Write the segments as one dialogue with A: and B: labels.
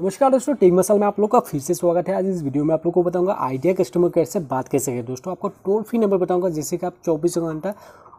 A: नमस्कार दोस्तों take muscle में आप लोग का फिर से स्वागत है आज इस वीडियो में आप लोग को बताऊंगा आइडिया कस्टमर केयर से बात कैसे करें दोस्तों आपको टोल फ्री नंबर बताऊंगा जैसे कि आप चौबीस घंटा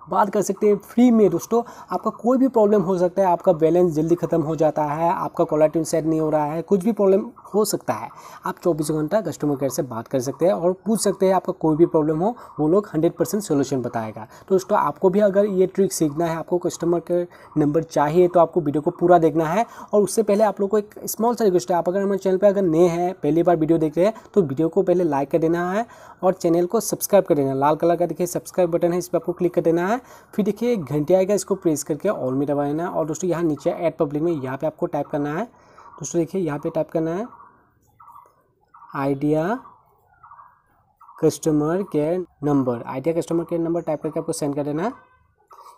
A: बात कर सकते हैं फ्री में दोस्तों आपका कोई भी प्रॉब्लम हो सकता है आपका बैलेंस जल्दी ख़त्म हो जाता है आपका कॉलर ट्यून सेट नहीं हो रहा है कुछ भी प्रॉब्लम हो सकता है आप चौबीस घंटा कस्टमर केयर से बात कर सकते हैं और पूछ सकते हैं आपका कोई भी प्रॉब्लम हो वो लोग हंड्रेड परसेंट सोल्यूशन बताएगा तो दोस्तों आपको भी अगर ये ट्रिक सीखना है आपको कस्टमर केयर नंबर चाहिए तो आपको वीडियो को पूरा देखना है और उससे पहले आप लोग को एक स्मॉल सा रिक्वेस्ट है आप अगर हमारे चैनल पर अगर नए हैं पहली बार वीडियो देख रहे हैं तो वीडियो को पहले लाइक कर देना है और चैनल को सब्सक्राइब कर देना लाल कलर का देखिए सब्सक्राइब बटन है इस पर आपको क्लिक कर देना है है फिर देखिए एक घंटे आएगा इसको प्रेस करके ऑल में दबा लेना है और दोस्तों यहाँ नीचे ऐड पब्लिक में यहाँ पे आपको टाइप करना है दोस्तों देखिए यहाँ पे टाइप करना है Idea customer care number Idea customer care number type करके आपको सेंड कर देना है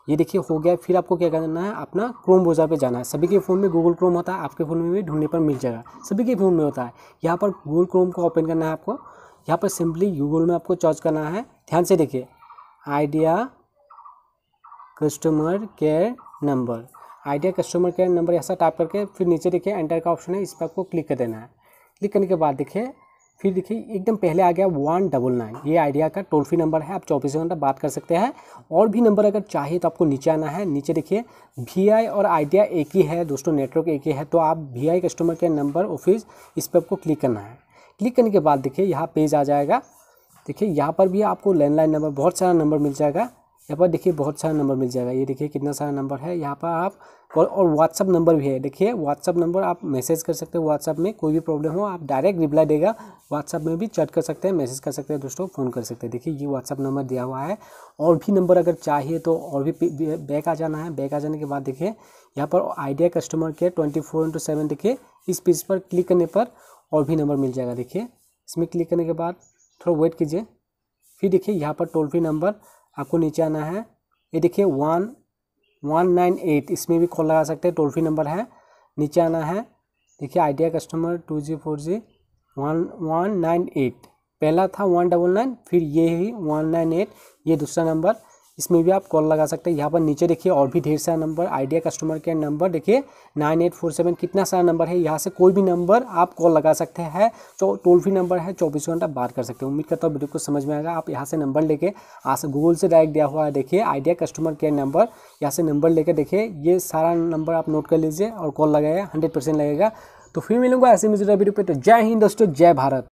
A: ये देखिए हो गया फिर आपको क्या करना है अपना क्रोम ब्राउज़र पे जाना है सभी के फ़ोन में गूगल क्रोम होता है आपके फ़ोन में भी ढूंढने पर मिल जाएगा सभी के फ़ोन में होता है यहाँ पर गूगल क्रोम को ओपन करना है आपको यहाँ पर सिंपली गूगल में आपको सर्च करना है ध्यान से देखिए Idea customer care number Idea customer care number ऐसा टाइप करके फिर नीचे देखिए एंटर का ऑप्शन है इस पर आपको क्लिक कर देना है क्लिक करने के बाद देखिए फिर देखिए एकदम पहले आ गया वन डबल नाइन ये आइडिया का टोल फ्री नंबर है आप चौबीस घंटा बात कर सकते हैं और भी नंबर अगर चाहिए तो आपको नीचे आना है नीचे देखिए वी आई और आइडिया एक ही है दोस्तों नेटवर्क एक ही है तो आप V I customer care number office इस पर आपको क्लिक करना है क्लिक करने के बाद देखिए यहाँ पेज आ जाएगा देखिए यहाँ पर भी आपको लैंडलाइन नंबर बहुत सारा नंबर मिल जाएगा यहाँ पर देखिए बहुत सारा नंबर मिल जाएगा ये देखिए कितना सारा नंबर है यहाँ पर आप और, और व्हाट्सअप नंबर भी है देखिए व्हाट्सअप नंबर आप मैसेज कर सकते हैं व्हाट्सअप में कोई भी प्रॉब्लम हो आप डायरेक्ट रिप्लाई देगा व्हाट्सअप में भी चैट कर सकते हैं मैसेज कर सकते हैं दोस्तों फ़ोन कर सकते हैं देखिए ये व्हाट्सअप नंबर दिया हुआ है और भी नंबर अगर चाहिए तो और भी बैक आ जाना है बैक आ जाने के बाद देखिए यहाँ पर Idea customer care twenty four into seven देखिए इस पेज पर क्लिक करने पर और भी नंबर मिल जाएगा देखिए इसमें क्लिक करने के बाद थोड़ा वेट कीजिए फिर देखिए यहाँ पर टोल फ्री नंबर आपको नीचे आना है ये देखिए वन वन नाइन एट इसमें भी कॉल लगा सकते हैं टोल फ्री नंबर है नीचे आना है देखिए Idea customer two G four G one one nine eight पहला था वन डबल नाइन फिर ये ही वन नाइन एट ये दूसरा नंबर इसमें भी आप कॉल लगा सकते हैं यहाँ पर नीचे देखिए और भी ढेर सारा number Idea customer care number देखिए नाइन एट फोर सेवन कितना सारा नंबर है यहाँ से कोई भी नंबर आप कॉल लगा सकते हैं तो टोल फ्री नंबर है चौबीस घंटा बात कर सकते हैं उम्मीद करता हूँ वीडियो को समझ में आएगा आप यहाँ से नंबर लेके आज से गूगल से डायरेक्ट दिया हुआ है देखिए आइडिया कस्टमर केयर नंबर यहाँ से नंबर लेकर देखिए ये सारा नंबर आप नोट कर लीजिए और कॉल लगाइए हंड्रेड लगेगा तो फिर मिलूंगा ऐसे मुझे वीडियो पर तो जय हिंद दोस्तों जय भारत